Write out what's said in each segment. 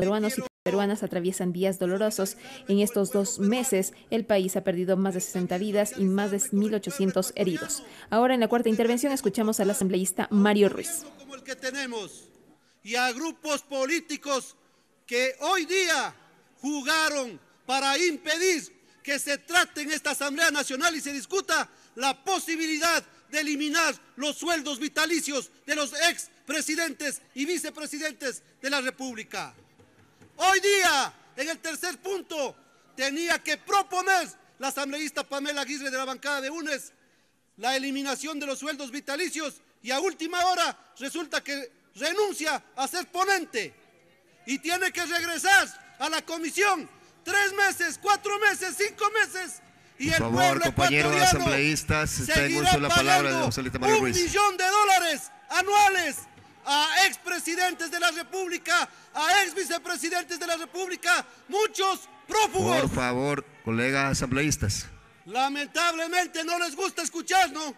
peruanos y peruanas atraviesan días dolorosos. En estos dos meses, el país ha perdido más de 60 vidas y más de 1.800 heridos. Ahora, en la cuarta intervención, escuchamos al asambleísta Mario Ruiz. Como el que tenemos y a grupos políticos que hoy día jugaron para impedir que se trate en esta Asamblea Nacional y se discuta la posibilidad de eliminar los sueldos vitalicios de los ex presidentes y vicepresidentes de la República. Hoy día, en el tercer punto, tenía que proponer la asambleísta Pamela Aguirre de la bancada de UNES la eliminación de los sueldos vitalicios y a última hora resulta que renuncia a ser ponente y tiene que regresar a la comisión tres meses, cuatro meses, cinco meses y el pueblo asambleístas, la palabra de un millón de dólares anuales a expresidentes de la República, a ex vicepresidentes de la República, muchos prófugos. Por favor, colegas asambleístas. Lamentablemente no les gusta escuchar, ¿no?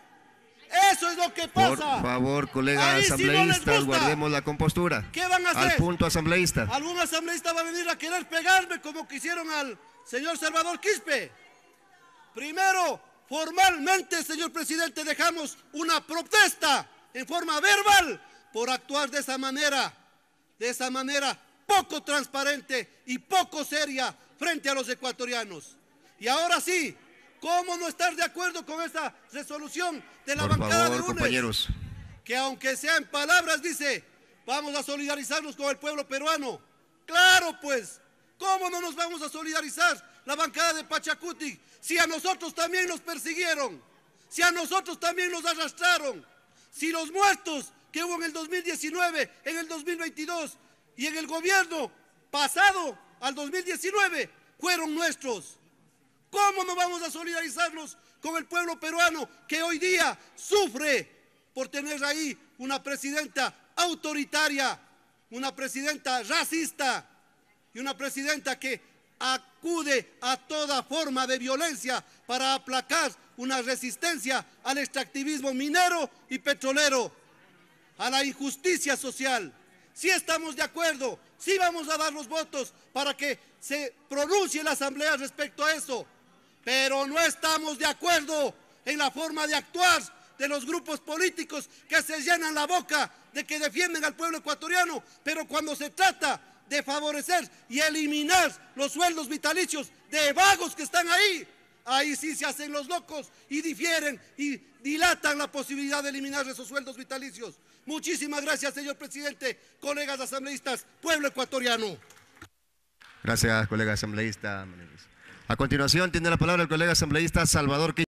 Eso es lo que pasa. Por favor, colegas asambleístas, guardemos la compostura. ¿Qué van a hacer? Al punto asambleísta. ¿Algún asambleísta va a venir a querer pegarme como quisieron al señor Salvador Quispe? Primero, formalmente, señor presidente, dejamos una protesta en forma verbal por actuar de esa manera, de esa manera poco transparente y poco seria frente a los ecuatorianos. Y ahora sí, ¿cómo no estar de acuerdo con esa resolución de la bancada de UNES? Que aunque sea en palabras, dice, vamos a solidarizarnos con el pueblo peruano. Claro, pues, ¿cómo no nos vamos a solidarizar la bancada de Pachacuti si a nosotros también nos persiguieron? Si a nosotros también nos arrastraron, si los muertos que hubo en el 2019, en el 2022 y en el gobierno pasado al 2019 fueron nuestros. ¿Cómo no vamos a solidarizarnos con el pueblo peruano que hoy día sufre por tener ahí una presidenta autoritaria, una presidenta racista y una presidenta que acude a toda forma de violencia para aplacar una resistencia al extractivismo minero y petrolero? a la injusticia social. Sí estamos de acuerdo, sí vamos a dar los votos para que se pronuncie la Asamblea respecto a eso, pero no estamos de acuerdo en la forma de actuar de los grupos políticos que se llenan la boca de que defienden al pueblo ecuatoriano, pero cuando se trata de favorecer y eliminar los sueldos vitalicios de vagos que están ahí, ahí sí se hacen los locos y difieren y dilatan la posibilidad de eliminar esos sueldos vitalicios. Muchísimas gracias, señor presidente, colegas asambleístas, pueblo ecuatoriano. Gracias, colega asambleísta. A continuación tiene la palabra el colega asambleísta Salvador